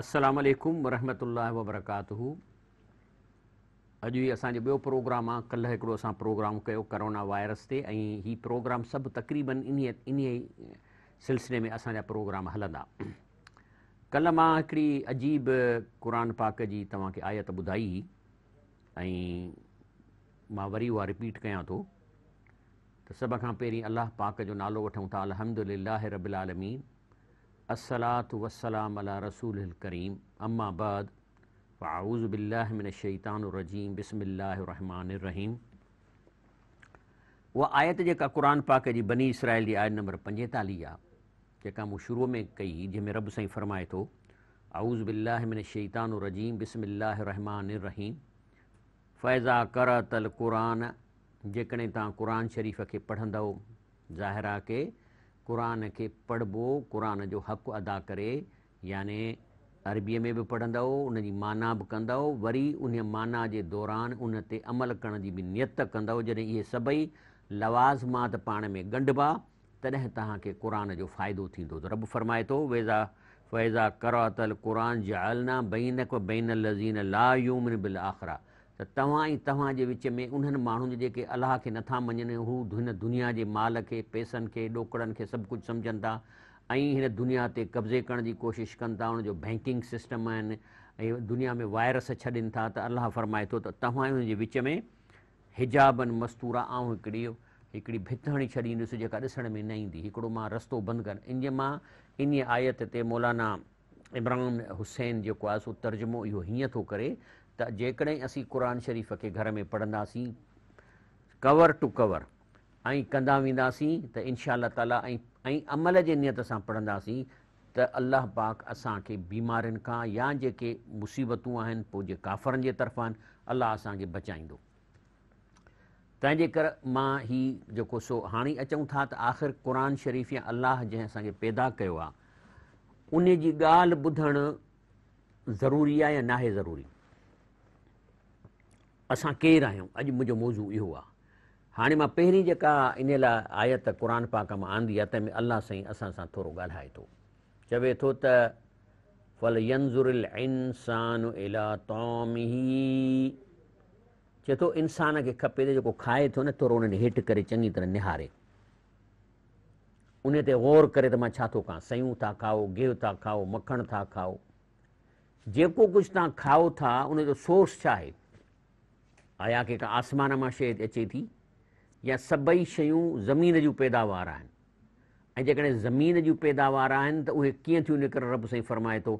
السلام علیکم लबरकातू अॼु ई असांजो ॿियो प्रोग्राम आहे कल्ह हिकिड़ो असां प्रोग्राम कयो करोना वायरस ते ऐं हीअ प्रोग्राम सभु سب इन्हीअ انہی सिलसिले में असांजा प्रोग्राम हलंदा कल्ह मां हिकिड़ी अजीब क़ुर पाक जी तव्हांखे आयत ॿुधाई ऐं मां वरी उहा रिपीट कयां थो त सभ खां पहिरीं अलाह पाक जो नालो वठूं था رب العالمین असलात वसलाम अला रसूल करीम अम्मा बाद फ़ाऊज़बिल्लिनशैतानरजीम बसमिल्लाम उहा आयत जेका क़ुर पाक जी बनी इसराइल जी आयत नंबर पंजेतालीह आहे जेका मूं शुरूअ में कई जंहिंमें रब साईं फ़रमाए थो आऊज़बिल्लिनशैतानरजीम बसमिल्लाम फ़ैज़ा कर तल क़ुर जेकॾहिं तव्हां क़ुर शरीफ़ खे पढ़ंदव ज़ाहिरा खे क़ान खे पढ़िबो क़रान जो हक़ु अदा करे याने अरबीअ में बि पढ़ंदव जी माना बि कंदौ वरी उन माना जे दौरान उन ते अमल करण जी बि नियत कंदौ जॾहिं इहे सभई लवाज़मात पाण में ॻंढिबा तॾहिं तव्हांखे क़ुर जो फ़ाइदो थींदो त रब फ़रमाए थो वैज़ा फैज़ा आख़िरा त तव्हां ई तव्हांजे विच में उन्हनि माण्हुनि जेके अलाह खे नथा मञनि हू हिन दुनिया जे माल खे पैसनि खे ॾोकड़नि खे सभु कुझु सम्झनि था ऐं हिन दुनिया ते कब्ज़े करण जी कोशिशि कनि था उनजो बैंकिंग सिस्टम आहिनि ऐं दुनिया में वायरस छॾनि था त अलाह फ़रमाए थो त तव्हां विच में हिजाबनि मस्तूरा ऐं हिकिड़ी हिकिड़ी भित हणी छॾींदुसि जेका ॾिसण में न ईंदी हिकिड़ो मां रस्तो बंदि इन मां इन आयत ते मौलाना इब्राहिम हुसैन जेको आहे सो तर्जुमो इहो हीअं थो करे त जेकॾहिं असीं शरीफ़ खे घर में पढ़ंदासीं कवर टू कवर ऐं कंदा वेंदासीं त इनशा ताली अमल जे नियत सां पढ़ंदासीं त अल्लाह पाक असांखे बीमारियुनि खां या जेके मुसीबतूं आहिनि पोइ जे काफ़रनि जे तर्फ़ां अलाह असांखे बचाईंदो तंहिंजे करे मां ही जेको सो हाणे अचूं था त आख़िर क़ुर शरीफ़ या अलाह जंहिं असांखे पैदा कयो आहे उन जी ॻाल्हि ॿुधणु ज़रूरी आहे या नाहे ज़रूरी असां केरु आहियूं अॼु मुंहिंजो मौज़ू इहो आहे हाणे मां पहिरीं जेका इन लाइ आयत क़ुर पाक मां आंदी आहे तंहिंमें अलाह साईं असां सां थोरो ॻाल्हाए थो चवे थो त फल इंसान चए थो इंसान खे खपे त जेको खाए थो न थोरो उन हेठि करे चङी तरह निहारे उन ते ग़ौर करे त मां छा थो कां सयूं था खाओ गिहु था खाओ मखण था खाओ जेको कुझु तव्हां खाओ था उनजो सोर्स छा आहे आया कंहिं का आसमान मां शइ अचे थी या सभई शयूं ज़मीन जूं पैदावार आहिनि ऐं जेकॾहिं ज़मीन जूं पैदावार आहिनि त उहे कीअं थियूं निकिर रब साईं फ़रमाए थो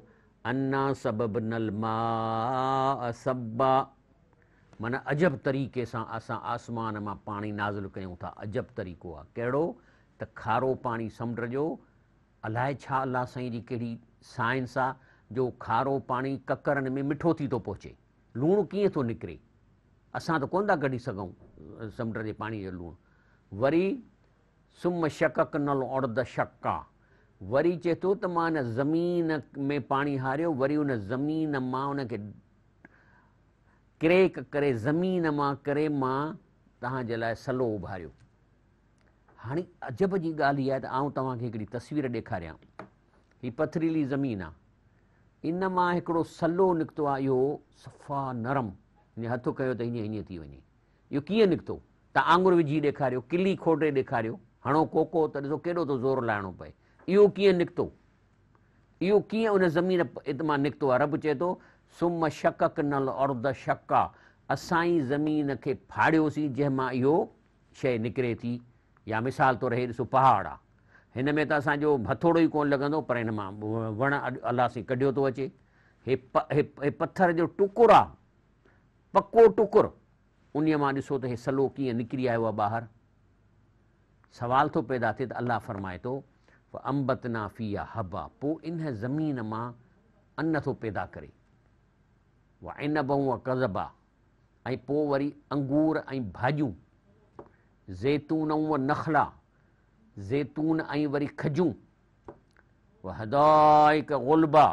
अना सबब नल मा सबा माना अजब तरीक़े सां असां आसमान मां पाणी नाज़ुल कयूं था अजब तरीक़ो आहे कहिड़ो त खारो पाणी समुंड जो अलाए छा अलाह साईं जी कहिड़ी साइंस आहे जो खारो पाणी ककरनि में मिठो थी थो पहुचे लूणु कीअं थो निकिरे असां त कोन था कढी सघूं समुंड जे पाणीअ जो लूणु वरी सुम शक क नद शक आहे वरी चए थो त मां हिन ज़मीन में पाणी हारियो वरी हुन ज़मीन मां हुनखे क्रेक करे ज़मीन मां करे मां तव्हांजे लाइ सलो उभारियो हाणे अजब जी ॻाल्हि इहा आहे त आउं तव्हांखे हिकिड़ी तस्वीर ॾेखारियां हीअ पथरीली ज़मीन आहे इन मां हिकिड़ो सलो निकितो आहे इहो सफ़ा नरम हिन हथु कयो त हीअं हीअं थी वञे इहो कीअं निकितो तव्हां आंगुरु विझी ॾेखारियो किली खोटे ॾेखारियो हणो कोको त ॾिसो केॾो थो ज़ोर लाहिणो पए इहो कीअं निकितो इहो कीअं उन ज़मीन इत मां निकितो आहे रब चए थो सुम शक कनल और दक आहे असांजी ज़मीन खे फाड़ियोसीं जंहिं मां इहो शइ निकिरे थी या मिसाल तौर हे ॾिसो पहाड़ आहे हिन में त असांजो हथोड़ो ई कोन लॻंदो पर हिन मां वण अल कढियो थो अचे हे पथर जो टुकुरु आहे पको टुकुर उन मां ॾिसो त इहे सलो कीअं निकिरी आयो आहे ॿाहिरि सुवाल थो पैदा थिए त अलाह फ़रमाए थो अम्बतना फी आहे हब पोइ इन ज़मीन मां अन थो पैदा करे उहा इन बूं कज़बा ऐं पोइ वरी अंगूर ऐं भाॼियूं ज़ैतून ऐं उहा नखला ज़ैतून ऐं वरी खजूं उहा हदाइक ग़ुलबा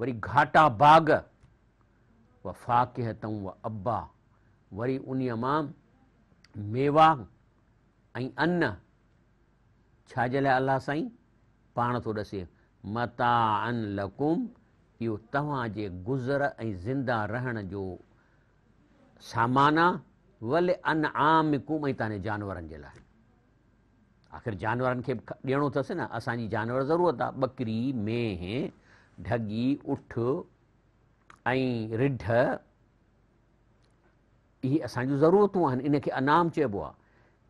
वरी घाटा बाग व फाकिह अथऊं व अबा वरी उन मां मेवा ऐं अन छाजे लाइ अलाह साईं पाण थो ॾसे मता अन लकुम इहो तव्हांजे गुज़र ऐं ज़िंदा रहण जो सामान आहे वल अन आम कुम ऐं तव्हांजे जानवरनि जे लाइ आख़िर जानवरनि खे ॾियणो अथसि न असांजी जानवर ज़रूरत आहे ॿकरी मेंहिं ढगी उठ ऐं रिढ इहे असांजूं ज़रूरतूं आहिनि इनखे अनाम चइबो आहे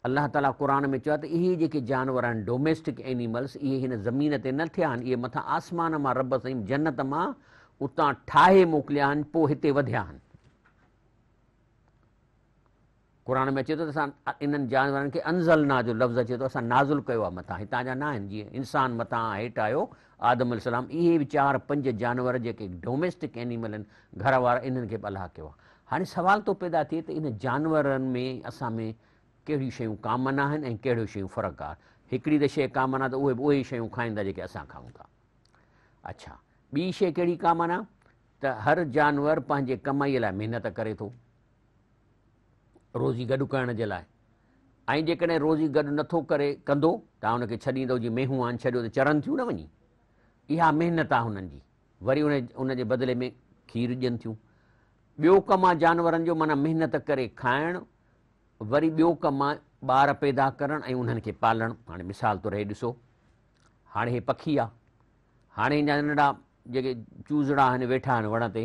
अलाह ताला क़ुर में चयो त इहे जेके जानवर आहिनि डोमेस्टिक एनिमल्स इहे हिन ज़मीन ते न थिया आहिनि इहे मथां आसमान मां रब सही जन्नत मां उतां ठाहे मोकिलिया आहिनि पोइ हिते वधिया आहिनि क़ुरान में अचे थो त असां इन्हनि जानवरनि खे अनज़लना जो लफ़्ज़ अचे थो असां नाज़ुल कयो आहे मथां हितां जा न आहिनि जीअं इंसान मथां हेठि आयो आदमु इलाम इहे बि चारि पंज जानवर जेके डोमेस्टिक एनिमल आहिनि घर वारा इन्हनि खे बि अलाह कयो आहे हाणे सुवाल थो पैदा थिए त इन जानवरनि में असां में कहिड़ियूं शयूं कामन आहिनि ऐं कहिड़ियूं शयूं फ़र्क़ु आहे हिकिड़ी त शइ कामन आहे त उहे बि उहे शयूं खाईंदा जेके असां खाऊं था अच्छा ॿी शइ कहिड़ी कामन आहे त हर जानवर पंहिंजे कमाईअ लाइ महिनत करे थो रोज़ी गॾु करण जे लाइ ऐं जेकॾहिं रोज़ी गॾु नथो करे कंदो तव्हां हुनखे छॾींदो जीअं मेहूं आहिनि छॾियो त चरनि थियूं न वञी इहा महिनत आहे हुननि जी वरी उन उन जे बदिले में खीर ॾियनि थियूं ॿियो कमु आहे जानवरनि जो माना महिनत करे खाइणु वरी ॿियो कमु आहे ॿार पैदा करणु ऐं उन्हनि खे पालणु हाणे मिसाल तौर इहे ॾिसो हाणे हे पखी आहे हाणे हिन जा नंढा जेके चूजड़ा आहिनि वेठा आहिनि वण ते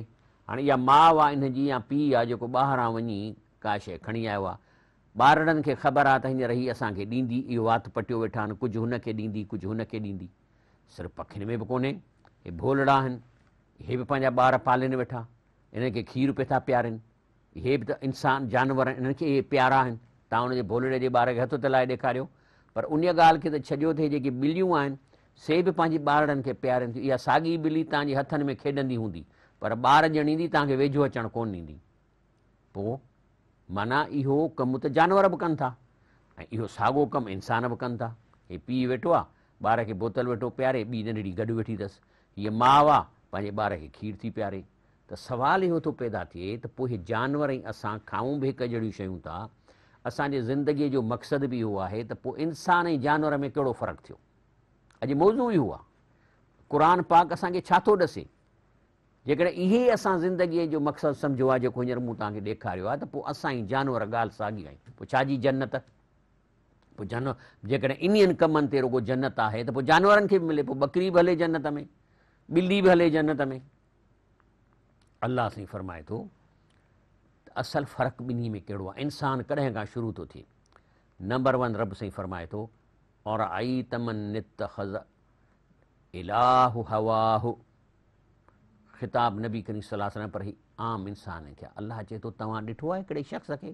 हाणे इहा माउ आहे इन जी या पीउ आहे जेको ॿाहिरां वञी का शइ खणी आयो आहे ॿारनि खे ख़बर आहे त हींअर हीउ असांखे ॾींदी इहो पटियो वेठा आहिनि कुझु हुनखे ॾींदी कुझु हुनखे ॾींदी सिर्फ़ु पखियुनि में बि कोन्हे भोलड़ा आहिनि इहे बि पंहिंजा ॿार पालनि वेठा हिनखे खीरु पिया था पियारनि हे बि त इंसान जानवर इन्हनि खे इहे प्यारा आहिनि तव्हां हुनजे भोलड़े जे ॿार खे हथ त लाहे ॾेखारियो पर उन ॻाल्हि खे त छॾियो थिए जेके ॿिलियूं आहिनि से बि पंहिंजे ॿारनि खे प्यारनि थियूं इहा साॻी ॿिली तव्हांजे हथनि में खेॾंदी हूंदी पर ॿार ॼण तव्हांखे वेझो माना इहो कमु त जानवर बि कनि था ऐं इहो साॻियो कमु इंसान बि कनि था हे पीउ वेठो आहे ॿार खे बोतल वेठो पीआरे ॿी नंढड़ी गॾु वेठी अथसि हीअ माउ आहे पंहिंजे ॿार खे खीर थी पीआरे त सुवालु इहो थो पैदा थिए त पोइ जानवर ऐं असां खाऊं बि हिकु जहिड़ियूं शयूं था असांजे ज़िंदगीअ जो मक़सदु बि इहो आहे त पोइ इंसान ऐं जानवर में कहिड़ो फ़र्क़ु थियो अॼु मौज़ू ई उहो आहे क़ुरान पाक असांखे छा थो ॾसे जेकॾहिं इहे असां ज़िंदगीअ जो मक़सदु सम्झो आहे जेको हींअर मूं तव्हांखे ॾेखारियो आहे त पोइ असांजी जानवर ॻाल्हि साॻी आई पोइ छा जी जन्नत पोइ जनवर जेकॾहिं इन्हनि कमनि ते रुॻो जन्नत आहे त पोइ जानवरनि खे बि मिले पोइ बकरी बि हले जन्नत में ॿिली बि हले जन्नत में अलाह साईं फ़र्माए थो त असल फ़र्क़ु ॿिन्ही में कहिड़ो आहे इंसानु कॾहिं खां शुरू थो थिए नंबर वन रब साईं फ़रमाए आई तमन ख़िताबु नबी करी सलाह सां पर हीउ आम इंसान खे अलाह चए थो तव्हां ॾिठो आहे हिकिड़े शख़्स खे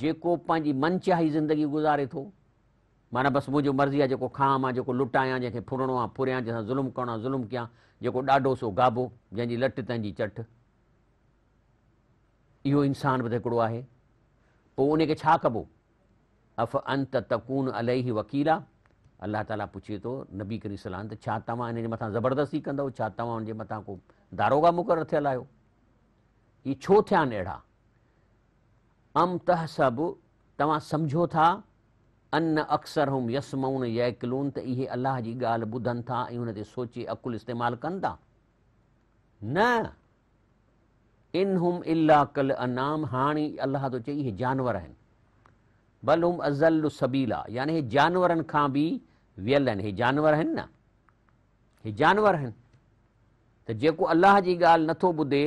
जेको पंहिंजी मनचाही ज़िंदगी गुज़ारे थो माना बसि मुंहिंजो मर्ज़ी आहे जेको खां मां जेको लुटायां जंहिंखे फुरणो आहे फुरियां जंहिंसां ज़ुल्म करिणो आहे ज़ुल्म कयां जेको ॾाढो सो गाबो जंहिंजी लट तंहिंजी चट इहो इंसान बि त हिकिड़ो आहे पोइ उनखे छा कबो अफ़ अंत तकून अलही वकील आहे अलाह ताला पुछे थो नबीकी सलान त छा तव्हां हिन जे मथां ज़बरदस्ती कंदव छा तव्हां हुनजे मथां को दारोगा मुक़ररु थियल आहियो इहे छो थिया आहिनि अहिड़ा अम ام तव्हां सम्झो था अन अक्सर हू यसमाऊन यकलून त इहे अलाह जी ॻाल्हि ॿुधनि था ऐं हुन ते सोचे अकुल इस्तेमालु कनि था न इन इलाहन हाणे अलाह थो चई इहे जानवर आहिनि बल बलूम अज़ल सबीला यानी हे जानवरनि खां बि वियल आहिनि हे जानवर आहिनि न हे जानवर आहिनि त जेको अलाह जी ॻाल्हि नथो ॿुधे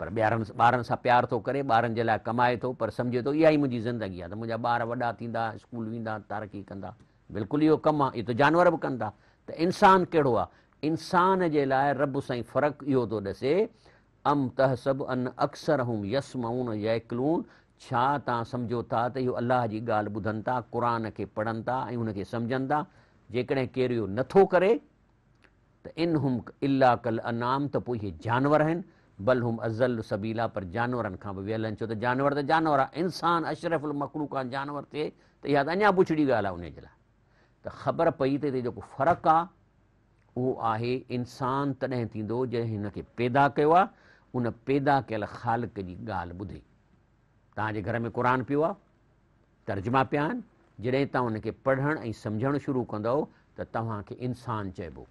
पर ॿियारनि ॿारनि सां प्यार थो करे ॿारनि जे लाइ कमाए थो पर सम्झे थो इहा ई मुंहिंजी ज़िंदगी आहे त मुंहिंजा ॿार वॾा थींदा स्कूल वेंदा तारकी कंदा बिल्कुलु इहो कमु आहे इहो त जानवर बि कनि था त इंसानु कहिड़ो आहे इंसान जे लाइ रब साईं फ़र्क़ु इहो थो ॾिसे अम तहसब अन अक्सर हुम यकलून छा तव्हां सम्झो था त इहो अलाह जी ॻाल्हि ॿुधनि था क़ुर खे पढ़नि था ऐं उन खे सम्झनि था जेकॾहिं केरु इहो नथो करे त इन हुम इल्ला कल अनाम त पोइ इहे जानवर आहिनि हुम अज़ल सबीला पर जानवरनि खां बि वियल आहिनि छो त जानवर त जानवर आहे इंसानु अशरफ अल मकड़ू खां जानवर थिए त इहा त अञा पुछड़ी ॻाल्हि आहे उनजे लाइ त ख़बर पई त हिते जेको फ़र्क़ु आहे उहो आहे इंसान तॾहिं थींदो पैदा कयो उन पैदा कयल ख़ालक जी ॻाल्हि ॿुधे तव्हांजे घर में क़ुर पियो आहे तर्जुमा पिया आहिनि जॾहिं तव्हां हुनखे पढ़णु ऐं सम्झणु शुरू कंदव त तव्हांखे इंसानु चइबो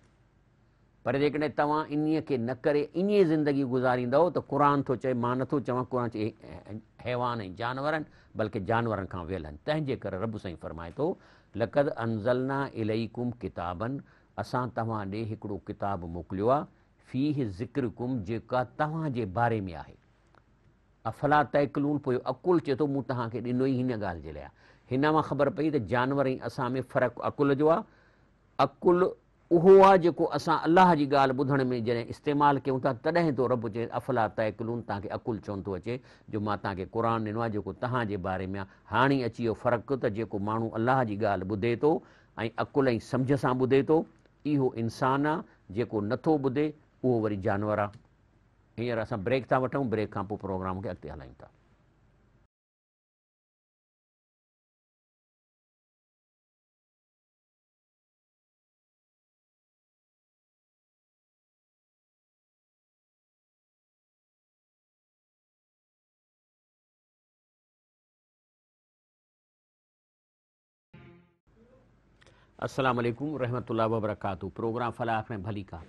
पर जेकॾहिं तव्हां इन्हीअ खे न करे ईअं ज़िंदगी गुज़ारींदव त क़ुर थो चए मां नथो चवां क़ुर चए हैवान ऐं जानवर आहिनि बल्कि जानवरनि खां वियल आहिनि तंहिंजे करे रब साईं फ़रमाए थो लक़द अंज़ला इलही कुम किताबनि असां तव्हां ॾे हिकिड़ो किताबु मोकिलियो आहे फ़ी कुम जेका तव्हांजे बारे में आहे अफ़ला तैकलुून पोइ अकुलु चए थो मूं तव्हांखे ॾिनो ई हिन ॻाल्हि जे लाइ हिन मां ख़बर पई त जानवर ऐं असां में फ़र्क़ु अकुल जो आहे अक़ुलु उहो आहे जेको असां अलाह जी ॻाल्हि ॿुधण में जॾहिं इस्तेमालु कयूं था तॾहिं थो रब चए अफ़ला तैकलून तव्हांखे अकुल चवनि थो अचे जो मां तव्हांखे क़ुर ॾिनो आहे जेको तव्हांजे बारे में आहे हाणे अची वियो फ़र्क़ु त जेको माण्हू अलाह जी ॻाल्हि ॿुधे थो ऐं अक़ुल ऐं सम्झ सां ॿुधे थो इहो इंसानु आहे जेको नथो ॿुधे उहो वरी जानवर आहे हिंसर अस ब्रेक था वो ब्रेक का प्रोग्राम के अगत हलायूं था असलम वरहमल वबरक प्रोग्राम फलाह में भली का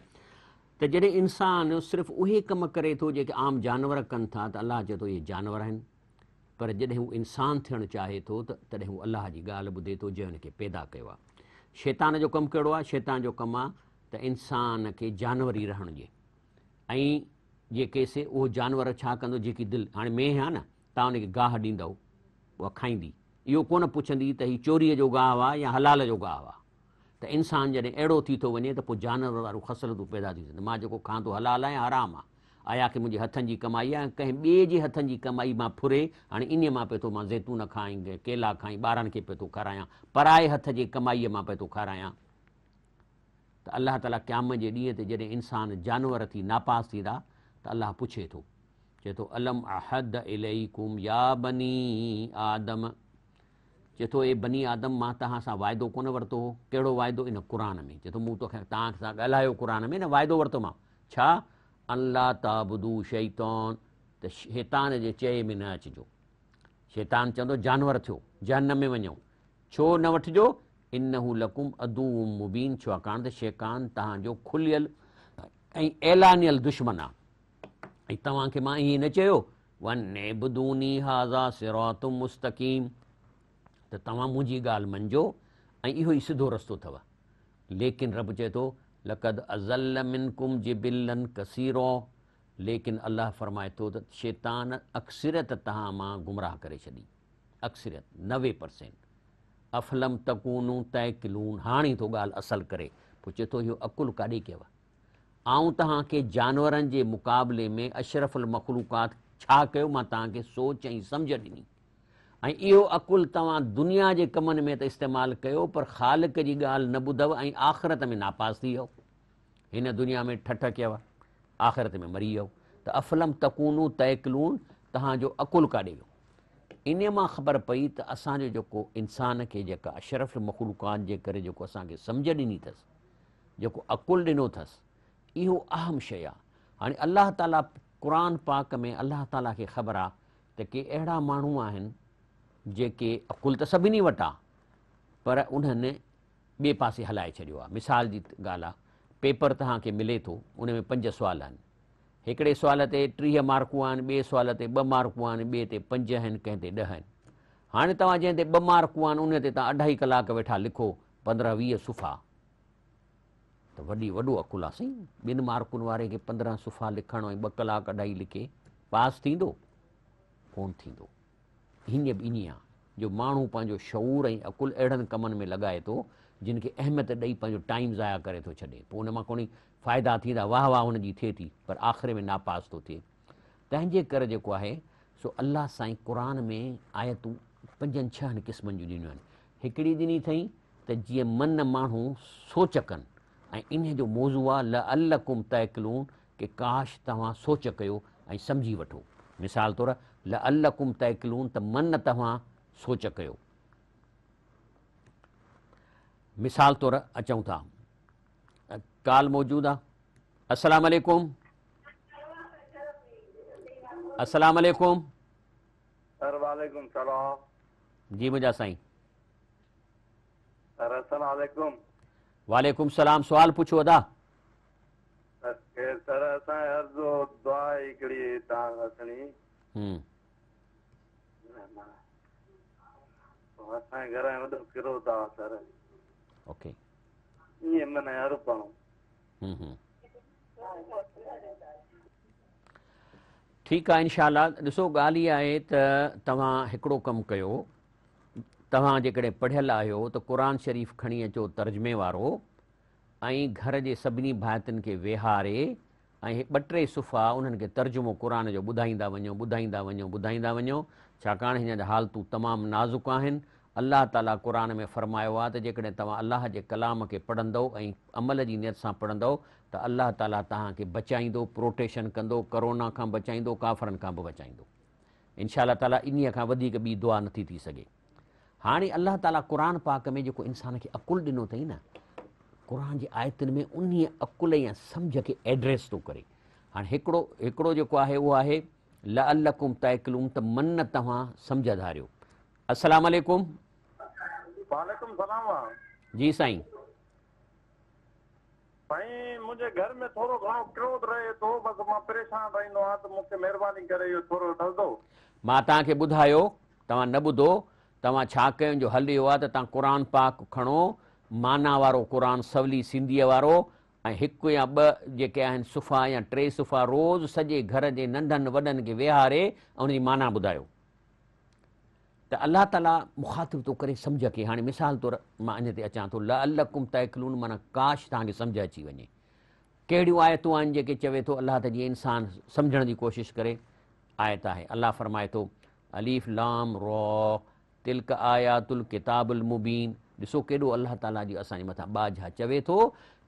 त जॾहिं इंसानु सिर्फ़ु उहे कम करे थो जेके आम जानवर कनि था त अलाह चए थो इहे जानवर आहिनि पर जॾहिं हू इंसानु थियणु चाहे थो त तॾहिं हू अलाह जी ॻाल्हि ॿुधे थो जंहिं हुनखे पैदा कयो आहे शैतान जो कमु कहिड़ो आहे शैतान जो कमु आहे त इंसान खे जानवर ई रहण ॾिए ऐं जेके से उहो जानवर छा कंदो जेकी दिलि हाणे मेंहिं आहे न तव्हां हुनखे गाहु ॾींदव उहा खाईंदी इहो कोन पुछंदी त हीअ चोरीअ जो गाहु आहे या हलाल जो गाहु आहे त इंसानु जॾहिं अहिड़ो थी थो वञे त पोइ जानवर वारो ख़सर पैदा थी सघनि मां जेको खाधो हलाल आहियां आराम आहे आया की मुंहिंजे हथनि जी कमाई आहे कंहिं ॿिए जे हथनि जी कमाई मां फुरे हाणे इन मां पियो थो मां ज़ैतून खाई केला खाई ॿारनि खे पियो थो खारायां पराए हथ जे कमाईअ मां पियो थो खारायां त अलाह ताला क्याम जे ॾींहं ते जॾहिं इंसानु जानवर थी नापास थींदा त अलाह पुछे थो चए थो अलम अहद या बनी आदम चए थो ए बनी आदम मां तव्हां सां वाइदो कोन वरितो हो कहिड़ो वाइदो इन क़ुर में चए थो मूं तोखे तव्हां सां ॻाल्हायो क़ुर में न वाइदो वरितो मां छा अलाह ताबुदू शैतान त शैतान जे चए में न अचिजो शैतान चवंदो जानवर थियो जहन में वञो छो न वठिजो इन हू लकुम अदूम मुबीन छाकाणि त शैकान तव्हांजो खुलियल ऐं ऐलानियल दुश्मन आहे ऐं तव्हांखे मां ईअं न चयो वन हाज़ा मुस्तक़ीम त तव्हां मुंहिंजी ॻाल्हि मञो ऐं इहो ई सिधो रस्तो अथव लेकिन रब चए थो लक़द अज़ल मिनकुम जे बिलन कसीरो लेकिन अलाह फरमाए थो त शैतान अक्सरियत तव्हां मां गुमराह करे छॾी अक्सरियत नवे परसेंट अफ़लम तकूनू किलून हाणे थो ॻाल्हि असल करे पोइ चए थो इहो अकुलु काॾे कयव ऐं तव्हांखे जानवरनि जे मुक़ाबले में अशरफ अल मख़लूकात छा कयो मां तव्हांखे सोचु ऐं समुझ ॾिनी ऐं इहो अक़ुल तव्हां दुनिया जे कमनि में त इस्तेमालु कयो पर ख़ालक जी ॻाल्हि न ॿुधव ऐं आख़िरत में नापास थी वियो हिन दुनिया में ठठ ठठक्यव आख़िरत में मरी वियो त अफ़लम तकुनू तैकलून तव्हांजो अक़ुलु काॾे वियो इन मां ख़बर पई त असांजो जेको इंसान खे जेका अशरफ मखलूकान जे करे जेको असांखे समुझ ॾिनी अथसि जेको अक़ुलु ॾिनो अथसि इहो अहम शइ आहे हाणे अलाह ताला क़ पाक में अलाह ताला खे ख़बर आहे त के अहिड़ा माण्हू आहिनि जेके अकुल त सभिनी वटि आहे पर उन्हनि ॿिए पासे हलाए छॾियो आहे मिसाल जी ॻाल्हि आहे पेपर तव्हांखे मिले थो उन में पंज सुवाल आहिनि हिकिड़े सुवाल ते टीह मार्कूं आहिनि ॿिए सुवाल ते ॿ मार्कूं आहिनि ॿिए ते पंज आहिनि कंहिं ते ॾह आहिनि हाणे तव्हां जंहिं ते ॿ मार्कूं आहिनि उन ते तव्हां अढाई कलाक वेठा लिखो पंद्रहं वीह सुफ़ा त वॾी वॾो अक़ुलु आहे साईं ॿिनि मार्कुनि वारे खे पंद्रहं सुफ़ा लिखणो ऐं ॿ कलाक अढाई लिखे पास थींदो कोन थींदो हीअं बि इन्हीअ आहे जो माण्हू पंहिंजो शौर ऐं अकुलु अहिड़नि कमनि में लॻाए थो जिन खे अहमियत ॾेई पंहिंजो टाइम ज़ाया करे थो छॾे पोइ उन मां थोरी फ़ाइदा थींदा वाह वाह हुनजी थिए थी पर आख़िरि में नापास थो थिए तंहिंजे करे जेको आहे सो अलाह साईं क़ुर में आयतूं पंजनि छहनि क़िस्मनि जूं ॾिनियूं आहिनि हिकिड़ी ॾिनी अथई त जीअं मन माण्हू सोचु कनि ऐं इन जो मौज़ू आहे ल अलकुम तहकलून के काश तव्हां सोचु कयो ऐं सम्झी वठो मिसाल तौरु अचूं था मुंहिंजा सुवाल पुछो अदा ठीकु आहे इनशा ॾिसो ॻाल्हि इहा आहे त तव्हां हिकिड़ो कमु कयो तव्हां जेकॾहिं पढ़ियल आहियो त क़ुर शरीफ़ खणी अचो तर्जमे वारो ऐं घर जे सभिनी भातियुनि खे वेहारे ऐं ॿ टे सुफ़ा उन्हनि खे तर्जुमो क़ुर जो ॿुधाईंदा वञो ॿुधाईंदा वञो ॿुधाईंदा वञो छाकाणि हिन जा हालतूं तमामु नाज़ुक आहिनि अलाह ताला क़ुर में फरमायो आहे त जेकॾहिं तव्हां अलाह जे कलाम खे पढ़ंदव ऐं अमल जी नियत सां पढ़ंदव त अल्लाह ताला तव्हांखे बचाईंदो प्रोटेशन कंदो करोना खां बचाईंदो काफ़रनि खां बि बचाईंदो इनशा ताला इन्हीअ खां वधीक ॿी दुआ नथी थी सघे हाणे अलाह ताला क़ुर पाक में जेको इंसान खे अकुल ॾिनो अथई न क़ुर जी आयतुनि में उन अकुल या सम्झ खे एड्रेस थो करे हाणे हिकिड़ो हिकिड़ो जेको आहे उहो आहे मां तव्हांखे ॿुधायो तव्हां न ॿुधो तव्हां छा कयूं हल वियो आहे तव्हां قرآن पाक खणो माना वारो قرآن सवली सिंधीअ वारो ऐं हिकु या ॿ जेके आहिनि सुफ़ा या टे सुफ़ा रोज़ सॼे घर जे नंढनि वॾनि खे विहारे ऐं उनजी माना ॿुधायो त अल्लाह ताला मुखातिब थो करे समुझ के हाणे मिसाल तौरु मां अञां अचां थो ल अलह कुमतलून माना काश तव्हांखे समुझ अची वञे कहिड़ियूं आयतूं आहिनि जेके चवे थो अलाह त जीअं इंसानु समुझण जी कोशिशि करे आयत आहे अलाह फ़रमाए थो अलीफ़ लाम रॉ तिल्क आयातुल किताबुल मुबीन ॾिसो केॾो अलाह ताला जो असांजे मथां ॿ चवे थो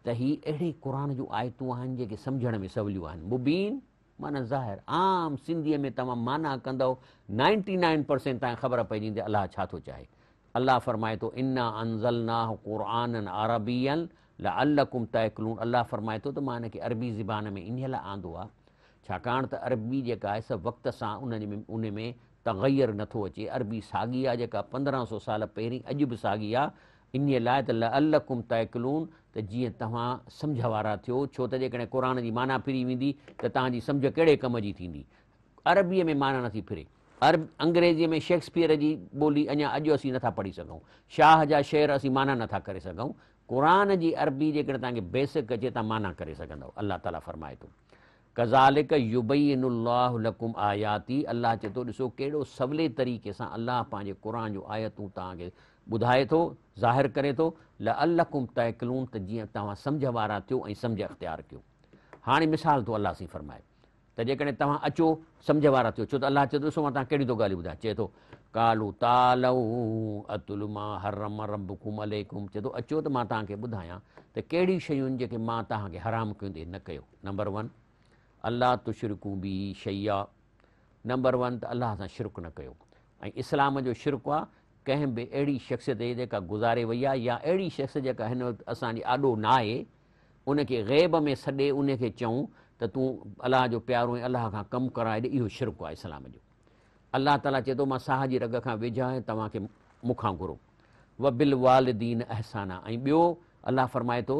त हीअ अहिड़े क़ुर जूं आयतूं आहिनि जेके सम्झण में सवलियूं आहिनि मुबीन माना ज़ाहिर आम सिंधीअ में तव्हां माना कंदव नाइंटी नाइन परसेंट तव्हांखे ख़बर पइजी वेंदी अलाह छा थो चाहे अलाह फ़रमाए थो अंज़ल फ़रमाएतो अलकुम तयकलून अलाह फ़रमाए थो त मां हिनखे अरबी ज़बान में इन लाइ आंदो आहे छाकाणि त अरबी जेका आहे सभु वक़्त सां उन में उन में तगैर नथो अचे अरबी साॻी आहे जेका पंद्रहं सौ साल पहिरीं अॼु बि साॻी आहे इन लाइ त अल अलकुम तैकलून त जीअं तव्हां सम्झ वारा थियो छो त जेकॾहिं क़ुर जी माना फिरी वेंदी त तव्हांजी सम्झ कहिड़े कम जी थींदी अरबीअ में माना नथी फिरे अरब अंग्रेज़ीअ में शेक्सपियर जी ॿोली अञा अॼु असीं नथा पढ़ी सघूं शाह जा शेर असीं माना नथा करे सघूं क़ुर जी अरबी जेकॾहिं तव्हांखे बेसिक अचे तव्हां माना करे सघंदव अलाह ताला फ़रमाए थो कज़ालिक लकुम आयाती अलाह चए थो ॾिसो कहिड़ो सवले तरीक़े सां अलाह पंहिंजे क़ुर जूं आयतूं तव्हांखे ॿुधाए थो ज़ाहिरु थो ल अलकुम तैकलून त जीअं तव्हां सम्झ वारा थियो ऐं सम्झ अख़्तियार कयो हाणे मिसाल थो अलाह सां फरमाए त जेकॾहिं तव्हां अचो सम्झ वारा थियो छो त अलाह चए थो ॾिसो मां तव्हां कहिड़ी थो ॻाल्हियूं ॿुधायां चए थो कालू चए थो अचो त मां तव्हांखे ॿुधायां त कहिड़ी शयूं जेके मां तव्हांखे हराम कयूं त न कयो नंबर वन अलाह तुशिरूं बि शैया नंबर वन त अलाह सां शुरुक़ु न कयो ऐं इस्लाम जो शुर्क़ु आहे कंहिं बि अहिड़ी शख़्सियत जेका गुज़ारे वही आहे या अहिड़ी शख़्सियत जेका हिन वक़्तु ग़ैब में सदे उन चऊं त तूं अलाह जो प्यारो ऐं का कम कमु कराए ॾे इहो शिरक आहे इस्लाम जो अलाह ताला चए थो साह जी रग का वेझा ऐं तव्हांखे मूंखां घुरो व बिल वालदीन अहसाना ऐं ॿियो अलाह फरमाए तो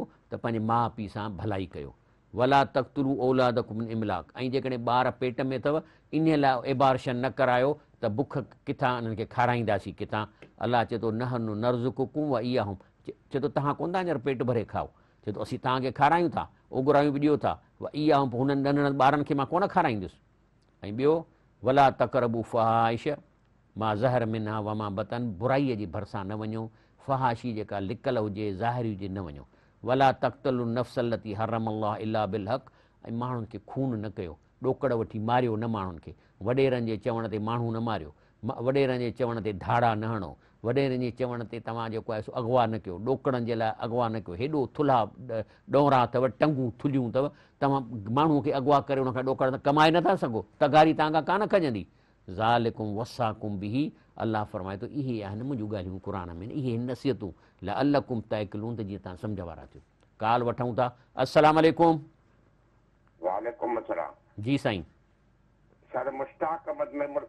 माँ पी माउ भलाई कयो वला तक्तुरु औलाद कुम इमलाक ऐं जेकॾहिं ॿार पेट में अथव इन लाइ इबारिशन न करायो त बुख किथां इन्हनि खे खाराईंदासीं किथां अलाह चए थो न हन नर्ज़ु कुकूं इहा आउ चए थो तव्हां कोन था हींअर पेट भरे खाओ चए थो असीं तव्हांखे खारायूं था ओघुरायूं बि ॾियो था व इहा आऊं पोइ हुननि नंढनि ॿारनि खे मां कोन खाराईंदुसि ऐं ॿियो वला तकरबु फ़हाइश मां ज़हर मिना मां बतन बुराईअ जी भरिसां न वञो फ़हाशी जेका लिकल हुजे ज़ाहिरी हुजे न वञो वला तख्तल नफ़सलती हर रम अल अला बिलहक़ ऐं माण्हुनि खे खून न कयो ॾोकड़ वठी मारियो न माण्हुनि खे वॾेरनि जे चवण ते माण्हू न मारियो वॾेरनि जे चवण ते धाड़ा न हणो वॾेरनि जे चवण ते तव्हां जेको आहे सो अॻवा न कयो ॾोकड़नि जे लाइ अॻवा न कयो हेॾो थुल्हा ॾोरा अथव टंगू थुलियूं अथव तव्हां माण्हूअ खे अॻवा करे हुनखां ॾोकड़ कमाए नथा सघो तगारी तव्हांखां कान खजंदी ज़ालिकुम वसाकुम बि अलाह फरमाए तो इहे आहिनि मुंहिंजूं ॻाल्हियूं क़ुर में इहे आहिनि नसीहतूं अल कुम तयकलूं त जीअं तव्हां सम्झ वारा थियो काल वठूं था असलाम वालेकुम जी साईं सर मुश्ताक अहमद मेमर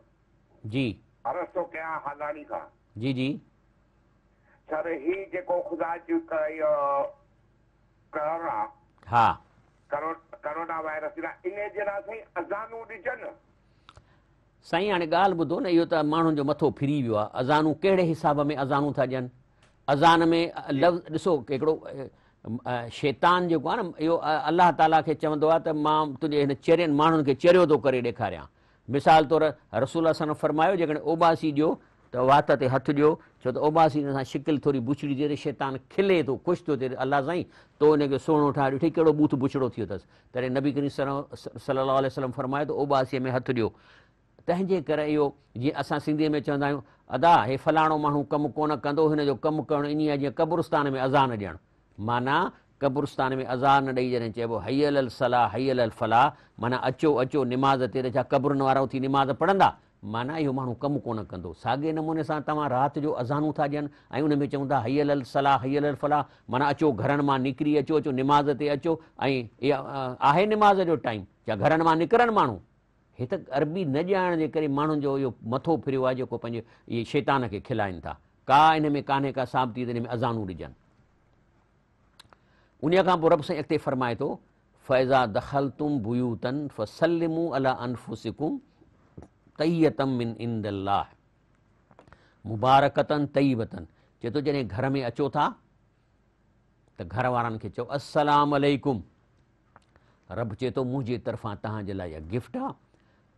जी अर्ज़ कयां हालाणी खां जी जी सर ही जेको ख़ुदा जी करोना हा करो करोना वायरस इन जे लाइ साईं अज़ानूं ॾिजनि साईं हाणे ॻाल्हि ॿुधो न इहो त माण्हुनि जो मथो फिरी वियो आहे अज़ानूं कहिड़े हिसाब में अज़ानूं था ॾियनि अज़ान में लफ़्ज़ ॾिसो हिकिड़ो शैतान जेको आहे न इहो अलाह ताला खे चवंदो आहे त मां तुंहिंजे हिन चहिरियनि माण्हुनि खे चेरियो थो करे ॾेखारियां मिसाल तौरु रसूल सां फरमायो जेकॾहिं ओबासी ॾियो त वात ते हथु ॾियो छो त ओबासी हिन सां शिकिल थोरी बुछड़ी थिए थी शैतान खिले थो ख़ुशि थो थिए अलाह साईं तो खे सुहिणो ठाहे ॾिठई कहिड़ो बूथ बुछड़ो थियो अथसि तॾहिं नबी करी सलाहु सलाहु सलम फरमायो त ओबासीअ में हथु ॾियो तंहिंजे करे इहो जीअं असां सिंधीअ में चवंदा आहियूं अदा हे फलाणो माण्हू कमु कोन कंदो हिन जो कमु करणु इन आहे जीअं कब्रुस्तान में अज़ान ॾियणु माना क़ब्रुस्तान में अज़ान ॾेई जॾहिं चइबो हयल अल सलाह हयल अल फलाह माना अचो अचो निमाज़ ते छा क़बरुनि वारो थी निमाज़ पढ़ंदा माना इहो माण्हू कमु कोन कंदो साॻे नमूने सां तव्हां राति जो अज़ानूं था ॾियनि ऐं उन में चऊं था हयल अल सलाह हयल अल फ़लाह माना अचो घरनि मां निकिरी अचो अचो निमाज़ ते अचो ऐं इहा आहे निमाज़ जो टाइम चाहे घरनि मां निकिरनि माण्हू हिते अरबी न ॼाण जे करे माण्हुनि जो इहो मथो फिरियो आहे जेको पंहिंजे इहे शैतान खे खिलाइनि था का इन में कान्हे का साबिती इन में अज़ानूं ॾिजनि उन खां पोइ रब साईं अॻिते फ़रमाए थो फैज़ा दख़ल तुम अला अनफुसिकुम तयतम मिन मुबारकतन तई वतन चए थो जॾहिं घर में अचो था त घर वारनि खे चओ असलु रब चए थो मुंहिंजे तरफ़ां तव्हांजे लाइ इहा गिफ़्ट आहे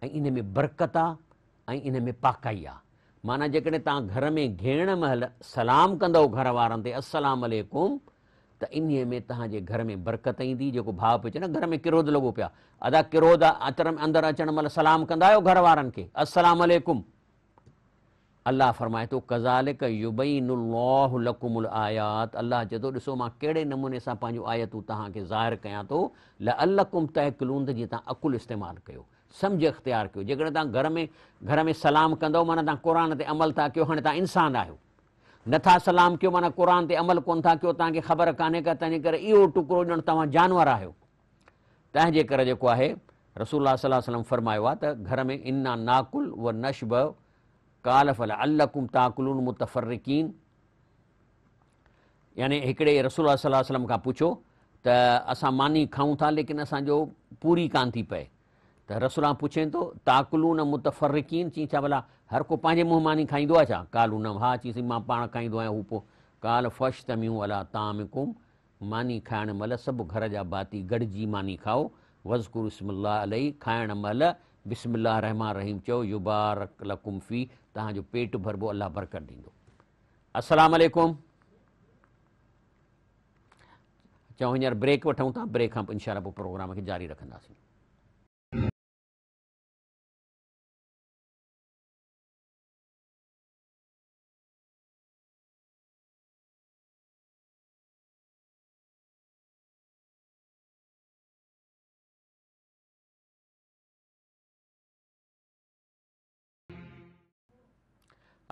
ऐं इन में बरक़त आहे ऐं इन में पाकाई आहे माना जेकॾहिं तव्हां घर में घेण महिल सलाम कंदव घर वारनि तेलकुम त इन्हीअ में तव्हांजे घर में बरक़त ईंदी जेको भाउ चए न घर में किरोध लॻो पियो आहे अदा किरोध अंदर महिल सलाम कंदा आहियो घर वारनि खे अलाह चए थो ॾिसो मां कहिड़े नमूने सां पंहिंजूं आयतूं तव्हांखे ज़ाहिर कयां थो जी तव्हां अकुलु इस्तेमालु कयो समुझ इख़्तियारु कयो जेकॾहिं तव्हां घर में घर में सलाम कंदव माना तव्हां क़ुर ते अमल था कयो हाणे तव्हां इंसानु आहियो नथा सलाम कयो माना क़ुर ते अमल कोन था कयो तव्हांखे ख़बर कान्हे का तंहिंजे करे इहो टुकड़ो ॼण तव्हां जानवर आहियो तंहिंजे करे जेको आहे रसूल सलम फ़र्मायो आहे त घर में इना नाक़ुल व नशब काल फल अलकुम मुतफ़रकीन यानी हिकिड़े रसूल सलम खां पुछो त असां मानी खाऊं था लेकिन असांजो पूरी कान थी पए त रसुलां पुछें थो ताकलू न मुतफ़रक़ीन चई छा भला हर को पंहिंजे मुंहुं मानी खाईंदो आहे छा कालू न हा चई मां पाण खाईंदो आहियां हू पोइ काल फश त मियूं अला ताम मानी खाइण महिल सभु घर जा भाती गॾिजी मानी खाओ वज़कुर बिस्मिल्ला अलही खाइण महिल बिस्मिल्ला रहमान रहीम चओ चयो तव्हांजो पेट भरिबो अलाह बरकत ॾींदो असलाम अलकुम चऊं हींअर ब्रेक वठूं था ब्रेक खां पोइ इनशा पोइ प्रोग्राम खे जारी रखंदासीं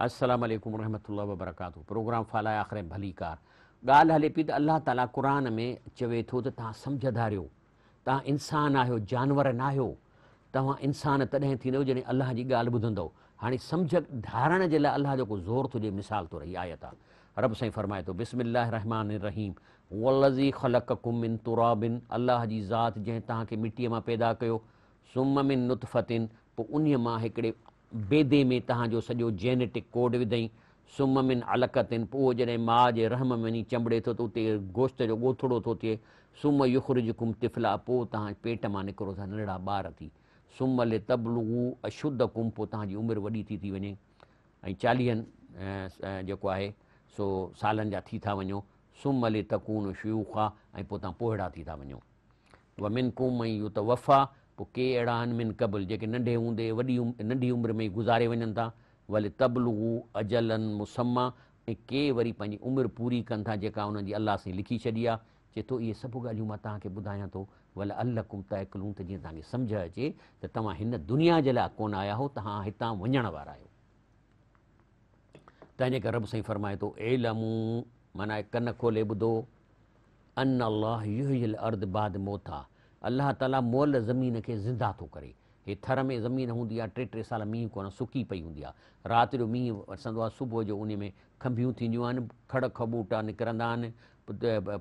अस्सलाम वालेकुम रहमतुल्लाहि व प्रोग्राम फाला आख़िर भली कार ॻाल्हि हले पई त अलाह ताला क़ुर में चवे तो त तव्हां सम्झदारियो आयो जानवर ना तुम इंसान इंसानु जैसे अल्लाह की अलाह जी ॻाल्हि ॿुधंदव धारण जे लाइ अलाह जो को ज़ोर थो ॾिए मिसाल तो रही आयत आहे रब सही फरमाए तो बिस्मिल रहमान रहीम वलज़ी ख़लक कुमिन तुराबिन अल्लाह जी ज़ात जंहिं तव्हांखे मिटीअ मां पैदा कर सुम मिन नुतफ़तिन उन्हीं उन बेदे में तव्हांजो सॼो जेनेटिक कोड विधई सुम्ह मिन अलकत आहिनि पोइ जॾहिं माउ जे रहम में वञी चंबड़े थो त उते गोश्त जो ॻोथड़ो थो थिए सुम्ह युखरुज कुम तिफिला पोइ तव्हां पेट मां निकिरो था नंढड़ा ॿार थी सुम्ह हले तबलू अशुद्ध कुम पोइ तव्हांजी उमिरि वॾी थी थी वञे ऐं चालीहनि जेको आहे सो सालनि जा थी था वञो सुम्ह हले तकून शयूख़ आहे ऐं पोइ तव्हां पोहिड़ा थी था वञो उहा मिन कुम ऐं इहो त वफ़ा पोइ के अहिड़ा आहिनि मिन कबल जेके नंढे हूंदे वॾी उमिरि नंढी उमिरि में ई गुज़ारे वञनि था वले तबलू अजलनि मुसम्मा ऐं के वरी पंहिंजी उमिरि पूरी कनि था जेका हुननि जी अलाह सां लिखी छॾी आहे चए थो इहे सभु ॻाल्हियूं मां तव्हांखे ॿुधायां थो भले त जीअं तव्हांखे सम्झ अचे त तव्हां हिन दुनिया जे लाइ कोन आया हो तव्हां हितां वञण वारा आहियो तंहिंजे करे रब साईं फरमाए थो ए लमू माना कन खोले ॿुधो अन अलाह बाद मोथा अलाह ताला मोल ज़मीन खे ज़िंदा थो करे हे थर में ज़मीन हूंदी आहे टे टे साल मींहुं कोन सुकी पई हूंदी आहे राति जो मींहुं वठंदो आहे सुबुह जो उन में खंभियूं थींदियूं आहिनि खड़ खबूटा निकिरंदा आहिनि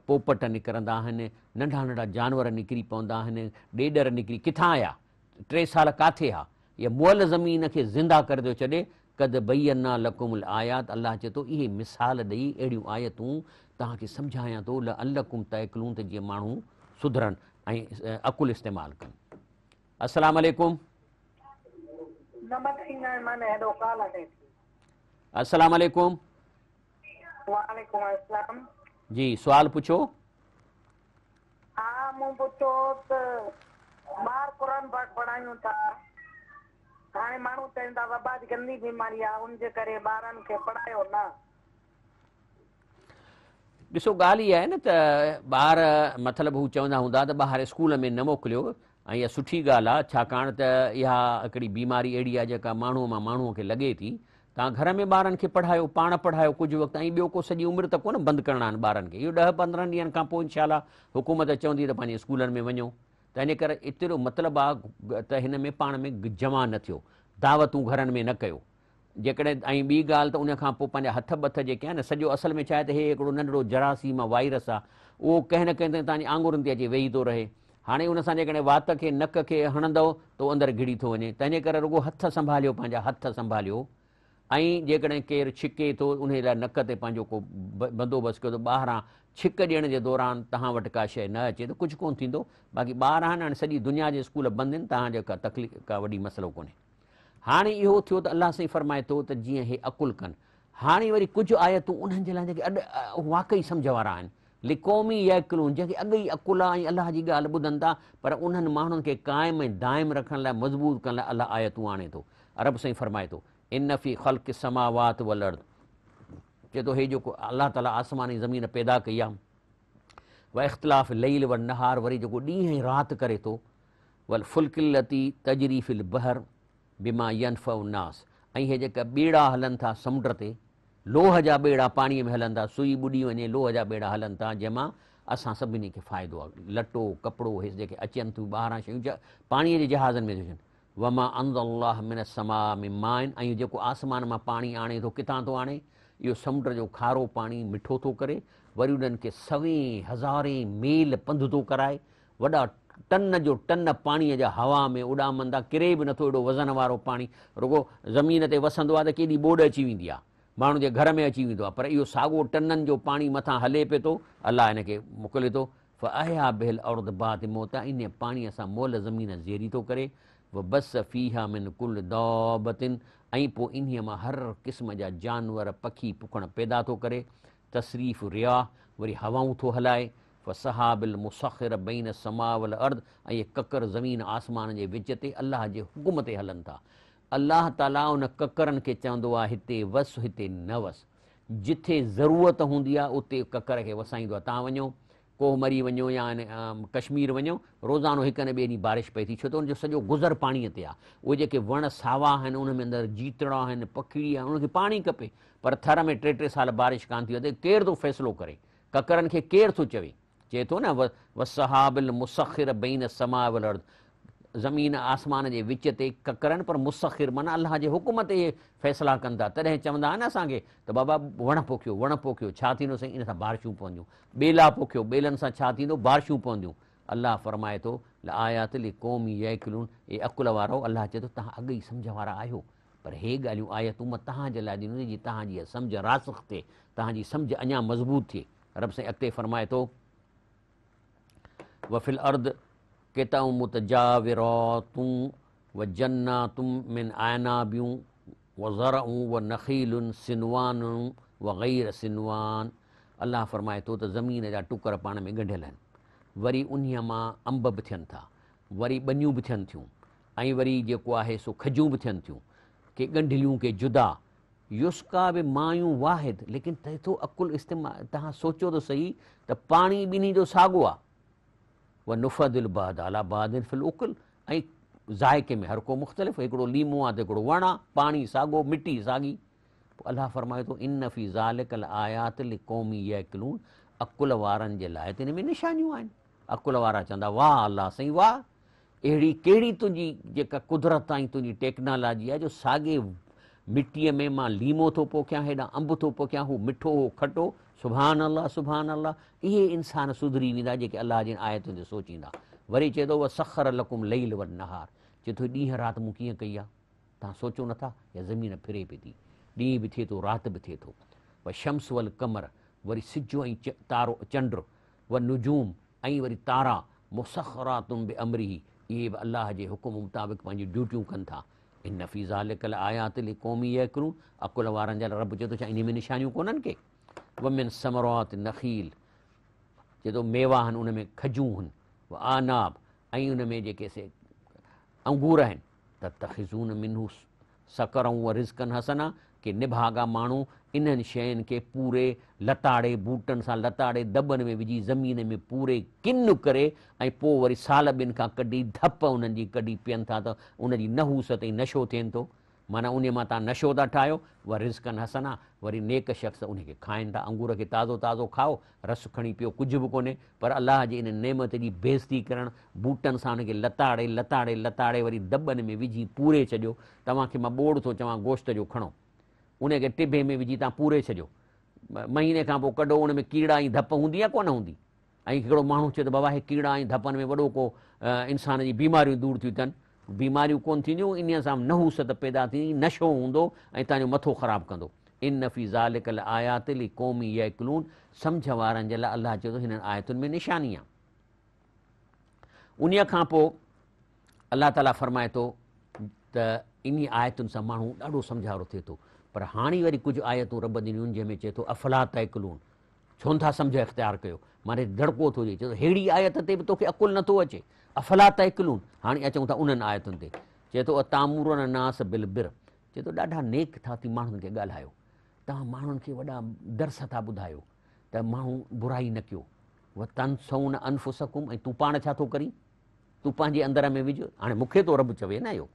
पोपट निकिरंदा आहिनि नंढा नंढा जानवर निकिरी पवंदा आहिनि ॾेॾर निकिरी किथां आया टे साल किथे आहे इहा मोल ज़मीन खे ज़िंदा करे थो छॾे कद भई अना लकुमल आयात अलाह चए थो इहे मिसाल ॾेई अहिड़ियूं आयतूं तव्हांखे सम्झायां थो अलकुम तयकलूं त जीअं माण्हू सुधरनि अकुल इस्तेमाल استعمال کر السلام عليكم نمت سينار منه دو کال ادي السلام عليكم وعليكم السلام جي سوال پڇو ها مون بوتوب مار قران ॾिसो ॻाल्हि इहा आहे न त ॿार मतिलबु हू चवंदा हूंदा त ॿार स्कूल में न मोकिलियो ऐं इहा सुठी ॻाल्हि आहे छाकाणि त इहा हिकिड़ी बीमारी अहिड़ी आहे जेका माण्हूअ मां माण्हूअ खे लॻे थी तव्हां घर में ॿारनि खे पढ़ायो पाण पढ़ायो कुझु वक़्तु ऐं ॿियो को सॼी उमिरि त कोन बंदि करणा आहिनि ॿारनि खे इहो ॾह पंद्रहं ॾींहंनि खां पोइ इनशाला हुकूमत चवंदी त पंहिंजे स्कूलनि में वञो त इन करे एतिरो मतिलबु आहे त हिन में पाण में जमा न थियो दावतूं घरनि में न कयो जेकॾहिं ऐं ॿी ॻाल्हि त उनखां पोइ पंहिंजा हथ बथ जेके आहिनि सॼो असल में छा आहे त हे हिकिड़ो नंढिड़ो जरासीम आहे वायरस आहे उहो कंहिं न कंहिं ताईं तव्हांजे आंगुरनि ते अची वेही थो रहे हाणे उन सां जेकॾहिं वात खे नक खे हणंदव त उहो अंदरि घिरी थो वञे तंहिंजे करे रुॻो हथ संभालियो पंहिंजा हथ संभालियो ऐं जेकॾहिं केरु छिके थो उन लाइ नक ते पंहिंजो को बंदोबस्तु कयो त ॿाहिरां छिक ॾियण जे दौरान तव्हां वटि का शइ न अचे त कुझु कोन्ह थींदो बाक़ी ॿार आहिनि हाणे सॼी दुनिया जे स्कूल बंदि आहिनि तव्हां जेका तकलीफ़ का वॾी मसइलो कोन्हे हाणे इहो थियो त अलाह साईं फरमाए थो त जीअं हे अकुल कनि हाणे वरी कुझु आयतूं उन्हनि जे लाइ जेके अॼु वाक़ई सम्झ वारा आहिनि लिकोमी यूं जेके अॻे ई अकुल आहे ऐं अलाह जी ॻाल्हि ॿुधनि था पर उन्हनि माण्हुनि खे क़ाइमु ऐं दायमु रखण लाइ मज़बूत करण लाइ अलाह आयतूं आणे थो अरब साईं फरमाए थो इन फी ख़ल्क समावात ख़लकात चए थो हे जेको अलाह ताला आसमानी ज़मीन पैदा कई आहे व इख़्तिलाफ़ु लईल व नहार वरी जेको ॾींहं राति करे थो वल वुल्किलती तजरीफ़िल बहर बिमा यन्फ उन्नास ऐं इहे जेका ॿेड़ा हलनि था समुंड ते लोह जा ॿेड़ा पाणीअ में हलनि था सुई ॿुॾी वञे लोह जा ॿेड़ा हलनि था जंहिंमां असां सभिनी खे फ़ाइदो आहे लटो कपिड़ो हे जेके अचनि थियूं ॿाहिरां शयूं पाणीअ जे जहाज़नि में हुजनि वमा अंद अलाह मिन समा में मां आहिनि ऐं जेको आसमान मां पाणी आणे थो किथां थो आणे इहो समुंड जो खारो पाणी मिठो थो करे वरी उन्हनि खे सवें हज़ारे मेल पंधु थो कराए वॾा टन जो टन पाणीअ जा हवा में उॾामंदा किरे बि नथो एॾो वज़न वारो पाणी रुगो ज़मीन ते वसंदो आहे त केॾी ॿोॾि अची वेंदी आहे माण्हू जे घर में अची वेंदो आहे पर इहो साॻियो टननि जो पाणी मथां हले पियो थो अलाह हिन खे मोकिले थो आया बेल औरत बात मोत इन पाणीअ सां मोल ज़मीन ज़ेरी थो करे व बस फ़ीहा मिन कुल दौबतिन ऐं पोइ इन्हीअ मां हर क़िस्म जा जानवर पखी पुखण पैदा थो करे तसरीफ़ रिया वरी हवाऊं थो हलाए सहाबिल मुसखिर बईन समावल अर्द ऐं इहे ककर ज़मीन आसमान जे विच ते अलाह जे हुकुम ते हलनि था अलाह ताला उन ककरनि खे चवंदो आहे हिते वसि हिते न वसि जिथे ज़रूरत हूंदी आहे उते ककर खे वसाईंदो आहे तव्हां वञो कोह मरी वञो या इन कश्मीर वञो रोज़ानो हिकु न ॿिए ॾींहुं बारिश पए थी छो त हुनजो सॼो गुज़र पाणीअ ते आहे उहे जेके वण सावा आहिनि उन में अंदरि जीतड़ा आहिनि पखिड़ी आहे उनखे पाणी खपे पर थर में टे टे साल बारिश कान थी वञे केरु थो फ़ैसिलो करे ककरनि खे केरु थो चवे चए थो न वसाबिल मुसखिर ज़मीन आसमान जे विच ते ककरनि पर मुसिर माना अलाह जे हुकूमत इहे फ़ैसिला कनि था तॾहिं चवंदा आहिनि न असांखे त बाबा वण पोखियो वण पोखियो छा थींदो साईं इन सां बारिशूं पवंदियूं ॿेला पोखियो ॿेलनि सां छा थींदो बारिशूं पवंदियूं अलाह फ़रमाए थो ल आया त ले यकिलून ए अकुल वारो अलाह चए थो तव्हां अॻे ई सम्झ वारा आहियो पर हे ॻाल्हियूं आयतूं तव्हांजे लाइ ॾिनो तव्हांजी सम्झ रास थिए तव्हांजी सम्झ अञा मज़बूत थिए रब साईं अॻिते फरमाए थो वफ़िल अर्द केताऊं मुतजाविरातूं व जन्नातुम मिन में आइना बि ज़राऊं उ नखीलुनि सिनवानू वैर सिनवान अलाह फरमाए थो त ज़मीन जा टुकर पाण में ॻंढियल आहिनि वरी उन मां अंब बि थियनि था वरी ॿनियूं बि थियनि थियूं ऐं वरी जेको आहे सो खजूं बि थियनि थियूं के ॻंढलियूं के जुदा युस्का बि मायूं वाहिद लेकिन त तो अकुलु इस्तेमालु तव्हां सोचियो त सही त पाणी ॿिन्ही जो साॻियो आहे व नुफ़द अलाह फिल उकल ऐं ज़ाइके में हर को मुख़्तलिफ़ हिकिड़ो लीमो आहे त हिकिड़ो वणु आहे पाणी साॻो मिटी साॻी पोइ अलाह फरमाए थो इन फी ज़ाल कल आयात लि क़ौमी अकुल वारनि जे लाइ त हिन में निशानियूं आहिनि अकुल वारा चवंदा वाह अलाह साईं वाह अहिड़ी कहिड़ी तुंहिंजी जेका कुदरत ऐं तुंहिंजी टेक्नोलॉजी आहे जो साॻे मिटीअ में मां लीमो थो पोखियां हेॾा अंब थो पोखियां हू मिठो हो खटो सुभान अलाह सुभान अलाह इहे इंसान सुधरी वेंदा जेके अलाह जी आयतुनि ते सोचींदा वरी चए थो उहा सख़र लकुम लई लवन नहार चए थो ॾींहुं राति मूं कीअं कई आहे तव्हां सोचो नथा या ज़मीन फिरे पई थी ॾींहुं बि थिए थो राति बि थिए थो व शम्स वल कमर वरी सिजो ऐं च तारो चंड व नुजूम ऐं वरी तारा मूं सख़रातुम बि अमरी इहे बि अलाह जे हुकुम मुताबिक़ पंहिंजी ड्यूटियूं कनि था इन फीज़ा लिकल आयातमी एकरूं अकुल वारनि जा रब चए थो छा इन में निशानियूं कोन्हनि के वमिन समरात नखील जेको मेवा आहिनि उन में खजू आहिनि उहा आनाब ऐं उन में जेके से अंगूर आहिनि त तख़िज़ून मिनू सकर ऐं उहा रिज़कनि हसना आहे की निभागा माण्हू इन्हनि शयुनि खे पूरे लताड़े बूटनि सां लताड़े दॿनि में विझी ज़मीन में पूरे किन करे ऐं पोइ वरी साल ॿिनि खां कढी धप उन्हनि जी कढी पीअनि था त उनजी नहूस ताईं नशो थियनि थो माना उन मां तव्हां नशो था ठाहियो वरी रिस्कनि हसन आहे वरी नेक शख़्स उनखे खाइनि था अंगूर खे ताज़ो ताज़ो खाओ रसु खणी पियो कुझु बि कोन्हे पर अलाह जी इन नेमत जी बेज़ती करणु बूटनि सां उनखे लताड़े लताड़े लताड़े वरी दॿनि में विझी पूरे छॾियो तव्हांखे मां ॿोड़ थो चवां गोश्त जो खणो उनखे टिबे में विझी तव्हां पूरे छॾियो महीने खां पोइ कढो उन में कीड़ा ऐं धप हूंदी या कोन हूंदी ऐं हिकिड़ो माण्हू चए त बाबा हे कीड़ा ऐं धपनि में वॾो को इंसान जी बीमारियूं दूरि थियूं थियनि बीमारियूं कोन थींदियूं इन सां नहूसत पैदा थींदी नशो हूंदो ऐं तव्हांजो मथो ख़राबु कंदो इन नफ़ी ज़ाल कल आयात ली क़ौमी या इकलून सम्झ वारनि जे लाइ अलाह चए थो हिननि आयतुनि में निशानी आहे उन खां पोइ अलाह ताला फ़रमाए थो त इन आयतुनि सां माण्हू ॾाढो समुझारो थिए थो पर हाणे वरी कुझु आयतूं रब ॾिनियूं जंहिंमें चए थो अफ़िलात इकलून छो नथा था इख़्तियारु कयो माने दड़को थो अचे चए थो अहिड़ी आयत ते बि तोखे अकुलु नथो अचे अफ़ला इकलून हाणे अचूं था उन्हनि आयतुनि ते चए थो अ तामुर नास बिलबिर चए थो ॾाढा नेक था थी माण्हुनि खे ॻाल्हायो तव्हां माण्हुनि खे वॾा दर्स था ॿुधायो त माण्हू बुराई न कयो उहा तनसऊं न अनफ़ु सकुम ऐं तूं पाण छा थो करीं तूं पंहिंजे अंदर में विझ हाणे मूंखे थो रब चवे न इहो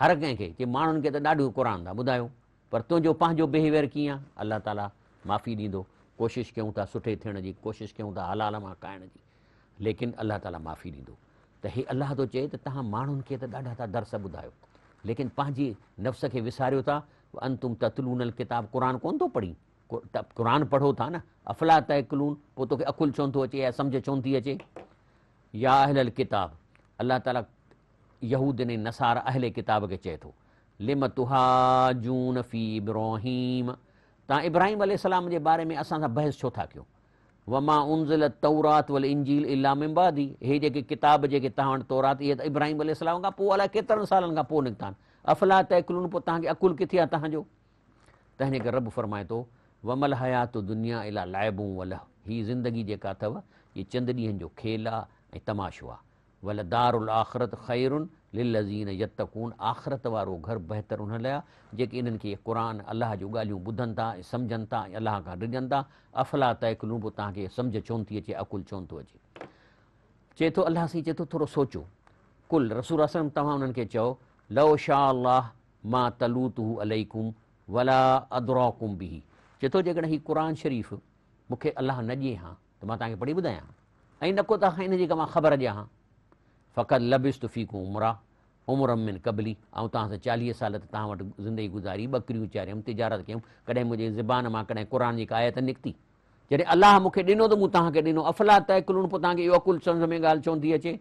हर कंहिंखे की माण्हुनि खे त ॾाढो था ॿुधायो पर तुंहिंजो पंहिंजो बिहेवियर कीअं आहे अलाह ताला माफ़ी ॾींदो कोशिशि कयूं था सुठे थियण जी कोशिशि कयूं था हलाल मां खाइण जी लेकिन अलाह ताला माफ़ी ॾींदो त हे अलाह थो चए त तव्हां माण्हुनि खे त ॾाढा था दर्स ॿुधायो लेकिन पंहिंजी नफ़्स खे विसारियो था अंतुम ततलूनल किताबु क़ुर कोन थो पढ़ी क़ुर पढ़ो था न अफ़िला तून पोइ तोखे अकुलु चवनि थो अचे या सम्झ चवनि थी अचे या अहिल किताब अलाह ताला यहूदिन नसार अहल किताब खे चए थो लिम तुहा जून फी इब्रोहीम तव्हां इब्राहिम अल जे बारे में असां सां बहस छो था कयो वमा उंज़ल तौरात वल इंजील इलाम इलादी हे जेके किताब जेके तव्हां वटि तौरात इहे त इब्राहिम अल इस्लाम खां पोइ अलाए केतिरनि सालनि खां पोइ निकिता आहिनि अफ़ला तकलून पोइ तव्हांखे अकुल किथे आहे तव्हांजो त हिन करे रब फरमाए थो वमल हयात दुनिया तू दुनिया इलाह लाइ ज़िंदगी जेका अथव हीअ चंद ॾींहनि जो खेल आहे ऐं तमाशो आहे वल दारुल आख़िरत ख़ैरुनि लिलज़ीन लज़ीन आख़िरत वारो घर बहितर उन लाइ आहे जेके इन्हनि खे क़ुर अलाह जूं ॻाल्हियूं ॿुधनि था ऐं सम्झनि था ऐं अलाह खां ॾिजनि था अफ़ला तहकलूं बि तव्हांखे सम्झ छो न थी अचे अकुल छो थो अचे चए थो अलाह साईं चए थो थोरो सोचो कुल रसूल रसम तव्हां उन्हनि खे चओ लओ शाह अलाह मां तलू तू वला अदरा कुम बि चए थो जेकॾहिं हीउ क़ुर शरीफ़ मूंखे अलाह न ॾिए हा त मां तव्हांखे पढ़ी ॿुधायां ऐं न को तव्हांखे इन जी खां मां ख़बर ॾियां हा फ़क़ति लबिज़ तुफ़ीक़मरा उमिरि में कबली ऐं तव्हां सां चालीह साल त तव्हां वटि ज़िंदगी गुज़ारी ॿकरियूं वीचारियमि तिजारत कयूं कॾहिं मुंहिंजे ज़बान मां कॾहिं क़ुर जी क़ायत निकिती जॾहिं अलाह मूंखे ॾिनो त मूं तव्हांखे ॾिनो अफ़िलाह तइकलून पोइ तव्हांखे इहो अकुल सम्झ में ॻाल्हि चवंदी अचे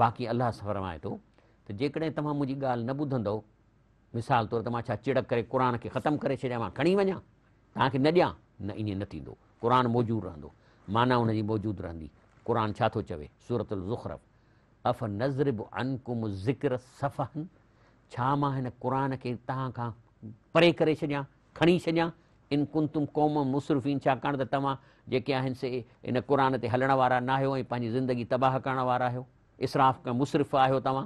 बाक़ी अलाह सां फरमाए थो त जेकॾहिं तव्हां मुंहिंजी ॻाल्हि न ॿुधंदो मिसाल तौर त मां छा चिड़क करे क़ुर खे ख़तमु करे छॾियां मां खणी वञा तव्हांखे न ॾियां न ईअं न थींदो क़ुर मौज़ूदु रहंदो माना हुनजी मौजूदु रहंदी क़ुर छा थो चवे सूरत ज़ुख़रफ़ अफ़ नज़र अनकुम ज़िक्रु सफ़ आहिनि छा मां हिन क़ुर खे तव्हां खां परे करे छॾियां खणी छॾियां इन कुन तुम क़ौम मुसरिफ़ छाकाणि त तव्हां जेके आहिनि से इन क़ुर ते हलण वारा न आहियो ऐं पंहिंजी ज़िंदगी तबाह करण वारा आहियो इसराफ़ खां मुसरफ़ आहियो तव्हां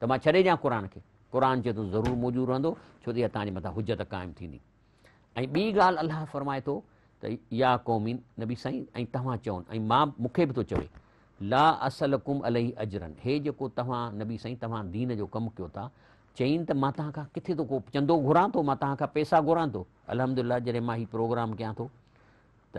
त मां छॾे ॾियां क़ुर खे क़ुर जो त ज़रूरु मौजूदु रहंदो छो त इहा तव्हांजे मथां हुजत क़ाइमु थींदी ऐं ॿी ॻाल्हि अलाह फ़रमाए थो त इहा क़ौमी नबी साईं ऐं तव्हां चवनि ऐं मां मूंखे बि थो चवे ला असल कुम अल अजरन हे जेको तव्हां नबी साईं तव्हां दीन जो कमु कयो था चईनि त मां तव्हांखां किथे थो चंदो घुरां थो मां तव्हांखां पैसा घुरां थो अलहमिल्ला जॾहिं मां हीउ प्रोग्राम कयां थो त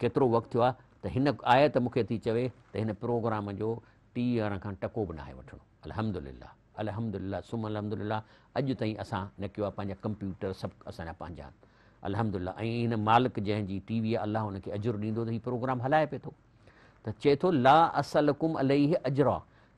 केतिरो वक़्तु थियो आहे त हिन आयत मूंखे थी चवे त हिन प्रोग्राम जो टीह हज़ार खां टको बि नाहे वठिणो अलहमिला अलमिला सुम अलदिला अॼु ताईं असां न कयो आहे पंहिंजा कंप्यूटर सभु असांजा पंहिंजा ऐं हिन मालिक जंहिंजी टीवी आहे अलाह हुनखे अजुरु ॾींदो त प्रोग्राम हलाए थो त चए थो ला असल कुम अल अजरा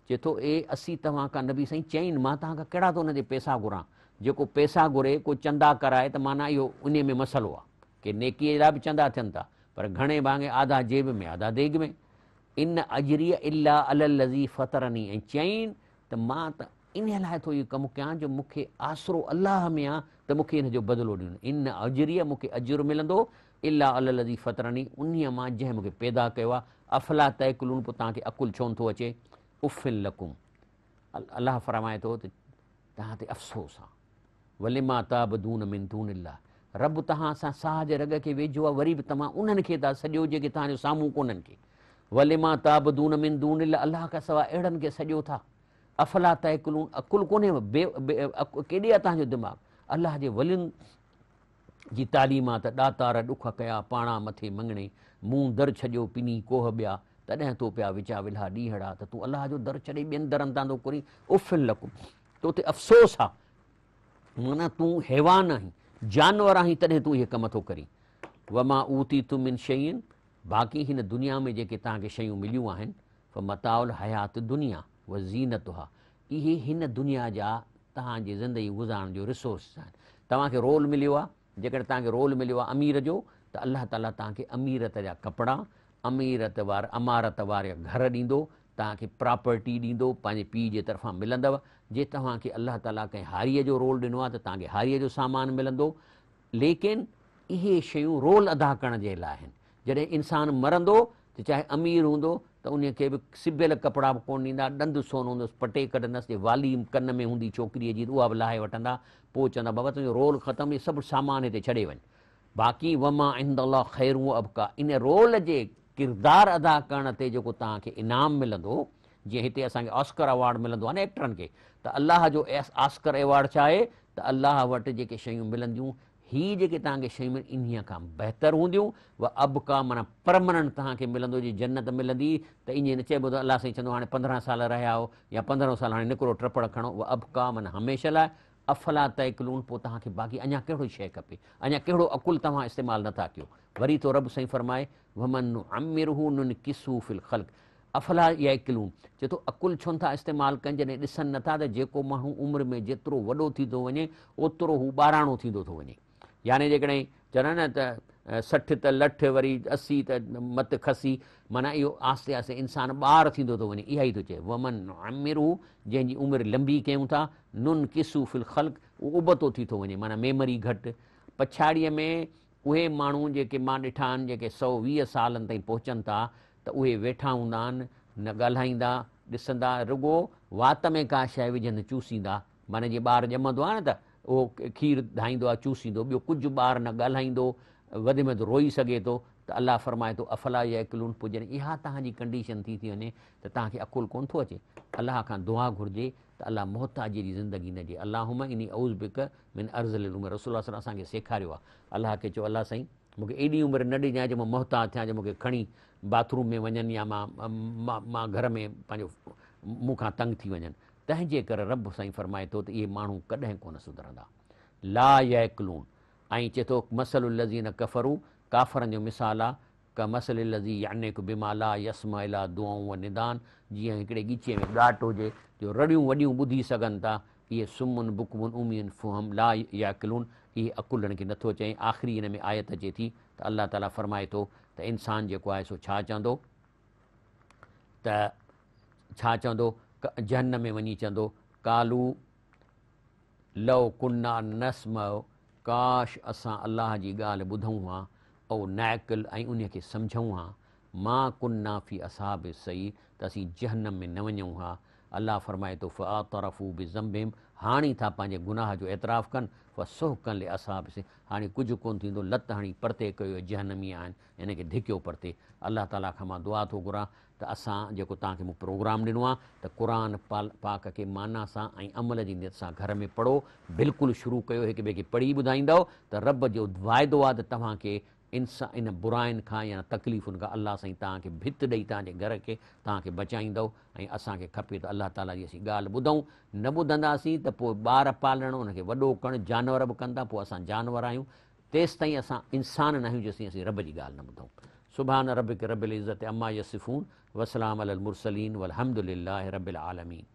चए थो ए असीं तव्हां खां नबी साईं चइनि मां तव्हां खां कहिड़ा थो हुनजे पैसा घुरां जेको पैसा घुरे को चंदा कराए त माना इहो उन में मसलो आहे के नेकीअ जा बि चंदा थियनि था पर घणे भाङे आधा जेब में आधा देग में इन अजरी इलाह फ़तरनी ऐं चईनि त मां त इन लाइ थो इहो कमु कयां जो मूंखे आसिरो अलाह में आहे त मूंखे इन जो बदिलो ॾियनि इन अजरीअ मूंखे अजर मिलंदो इला अल अलदी फतरनी उन्हीअ मां जंहिं मूंखे पैदा कयो आहे अफ़ला तय कुलून पोइ तव्हांखे अक़ुलु छो नथो अचे उफ़िल लकुम अलाह फरमाए थो त तव्हां ते अफ़सोस आहे वले वलिमातिनून इला रब तव्हां असां साह जे रग खे वेझो आहे वरी बि तव्हां उन्हनि खे था सॼो जेके तव्हांजो साम्हूं कोन्हनि खे वले वलिमातून मिन दूना इला अलाह खां सवाइ अहिड़नि खे सॼो था अफ़ला तय कुलून अक़ुलु कोन्हे बे बे केॾे आहे तव्हांजो दिमाग़ु अलाह जे वलियुनि जी तालीमा त ॾातार ॾुख कया पाणा मथे मङणे मूं दर छॾियो पिनी कोह ॿिया तॾहिं तो पिया विचा विलाह ॾीहड़ा त तूं अलाह जो दर छॾे ॿियनि दरनि तां थो कुरी उफ़िल लकु तो ते अफ़सोस आहे माना तूं हैवान आहीं जानवर आहीं तॾहिं तूं इहे कमु थो करीं व मां उही तूं मिन शयुनि बाक़ी हिन दुनिया में जेके तव्हांखे शयूं मिलियूं आहिनि व मताउल हयात दुनिया व ज़ीनत हुआ इहे हिन दुनिया जा तव्हांजी ज़िंदगी गुज़ारण जो रिसोर्स आहिनि तव्हांखे रोल मिलियो आहे जेकॾहिं तव्हांखे रोल मिलियो आहे अमीर जो त अल्लाह ताला तव्हांखे अमीरत जा कपिड़ा अमीरत वार अमारत वारा घर ॾींदो तव्हांखे प्रॉपर्टी ॾींदो पंहिंजे पीउ जे तरफ़ां मिलंदव जे तव्हांखे अलाह ताला कंहिं हारीअ जो रोल ॾिनो आहे त तव्हांखे हारीअ जो सामान मिलंदो लेकिन इहे शयूं रोल अदा करण जे लाइ आहिनि जॾहिं इंसानु मरंदो त चाहे अमीर हूंदो त उन खे बि सिबियल कपिड़ा बि कोन ॾींदा ॾंदु सोन हूंदसि पटे कढंदसि जे वाली कन में हूंदी छोकिरीअ जी उहा बि लाहे वठंदा पोइ चवंदा बाबा तुंहिंजो रोल ख़तमु इहे सभु सामान हिते छॾे वञ बाक़ी वमा इंद इंदो ख़ैरू अबका इन रोल जे किरदारु अदा करण ते जेको तव्हांखे इनाम मिलंदो जीअं हिते असांखे ऑस्कर अवॉर्ड मिलंदो आहे न एक्टरनि खे त अलाह जो ऑस्कर अवॉर्ड छा आहे त अलाह वटि जेके शयूं मिलंदियूं ही जेके तव्हांखे शयूं आहिनि इन्हीअ खां बहितर हूंदियूं उहा का माना परमनंट तव्हांखे मिलंदो जीअं जन्नत मिलंदी त ईअं न चइबो त अलाह साईं चवंदो हाणे पंद्रहं साल रहिया हुओ या पंद्रहं साल हाणे निकिरो टिपड़ खणो उहा का माना हमेशह लाइ अफ़ला तय कलून पोइ तव्हांखे बाक़ी अञा कहिड़ी शइ खपे अञा कहिड़ो अकुलु तव्हां इस्तेमालु नथा कयो वरी थो रब साईं फरमाए वमन अफ़ला या यकलून चए थो अकुलु छो नथा इस्तेमालु कनि जॾहिं ॾिसनि नथा त जेको माण्हू उमिरि में जेतिरो वॾो थींदो वञे ओतिरो हू ॿाराणो थींदो थो वञे यानी जेकॾहिं चवंदा न त सठि त लठ वरी असी त मत खसी माना इहो आस्ते आस्ते इंसानु ॿारु थींदो थो वञे इहा ई थो चए वमन अमिरूं जंहिंजी उमिरि लंबी कयूं था नुन किसू फिल ख़ल्क उहो उबतो थी थो वञे माना मेमरी घटि पछाड़ीअ में उहे माण्हू जेके मां ॾिठा आहिनि जेके सौ वीह सालनि ताईं पहुचनि था त उहे वेठा हूंदा आहिनि न ॻाल्हाईंदा ॾिसंदा रुॻो वात में का शइ विझंदी चूसींदा माना जीअं ॿारु ॼमंदो आहे न त उहो खीर धाईंदो आहे चूसींदो ॿियो कुझु ॿार न ॻाल्हाईंदो वधि में वधि रोई सघे थो त अलाह फ़रमाए थो अफलाह या कलून पुॼनि इहा तव्हांजी कंडीशन थी थी वञे त तव्हांखे अकुलु कोन थो अचे अलाह खां दुआ घुरिजे त अलाह मोहताज जी ज़िंदगी न ॾिए अलाह हुम इन ओज़ बि की अर्ज़ल रसोल असांखे सेखारियो आहे अलाह खे चओ अलाह साईं मूंखे एॾी उमिरि न ॾिजांइ जो मां मोहताज थियां जो मूंखे खणी बाथरूम में वञनि या मां मां घर में पंहिंजो मूंखां तंग थी वञनि तंहिंजे करे रब साईं फरमाए थो त इहे माण्हू कॾहिं कोन सुधरंदा ला या क्लून ऐं चए थो मसल लज़ी न कफरूं काफ़रनि जो मिसाल आहे क मसलज़ी याने किमाला यस्म इला दुआऊं ऐं निदान जीअं हिकिड़े ॻीचे में ॻाट हुजे जो रड़ियूं वॾियूं ॿुधी सघनि था इहे सुम्हन बुकमुन उमियुनि फुहम ला या क्लून इहे अकुलनि खे नथो चई आख़िरी हिन में आयत अचे थी त अलाह ताला फ़रमाए थो त इंसानु जेको आहे सो छा चवंदो त छा चवंदो جہنم जहन में वञी चवंदो कालू लव कुन्न्न्न्न्न्न्न्न्ना کاش मओ काश असां अलाह जी ॻाल्हि ॿुधूं हा ऐं नाइकिल ऐं उन खे समुझूं हा माउ कुन्न्न्न्न्न्ना फी असा बि त असीं जहन में न वञूं हा अलाह फरमाए थो फ़ तरफ़ू बि ज़म्बेम हाणे था पंहिंजे गुनाह जो ऐतिराफ़ु कनि फ़ुह कनि ले असां बि से हाणे कुझु कोन्ह थींदो लत हणी परते कयो जहनमी आहिनि खे धिकियो परते अलाह ताला खां मां दुआ थो घुरां त असां जेको तव्हांखे मूं प्रोग्राम ॾिनो आहे त क़ुर पाल पाक खे माना सां ऐं अमल जी नियत सां घर में पढ़ो बिल्कुलु शुरू कयो हिक ॿिए खे पढ़ी ॿुधाईंदव त रब जो वाइदो आहे त तव्हांखे इनसां इन बुराइनि खां या तकलीफ़ुनि खां अलाह साईं तव्हांखे भित ॾेई तव्हांजे घर खे तव्हांखे बचाईंदो ऐं असांखे खपे त अलाह ताला जी असीं ॻाल्हि ॿुधूं न ॿुधंदासीं त पोइ ॿार पालणु हुनखे वॾो करणु जानवर बि कंदा पोइ असां जानवर आहियूं तेसि ताईं असां इंसान न आहियूं जेसिताईं असीं रब जी ॻाल्हि न ॿुधूं सुभाणे रब खे रबिल इज़त अमा यसिफ़ून वसलाम अल मुरसलीन वलहमदिल्ला रबिल आलमीन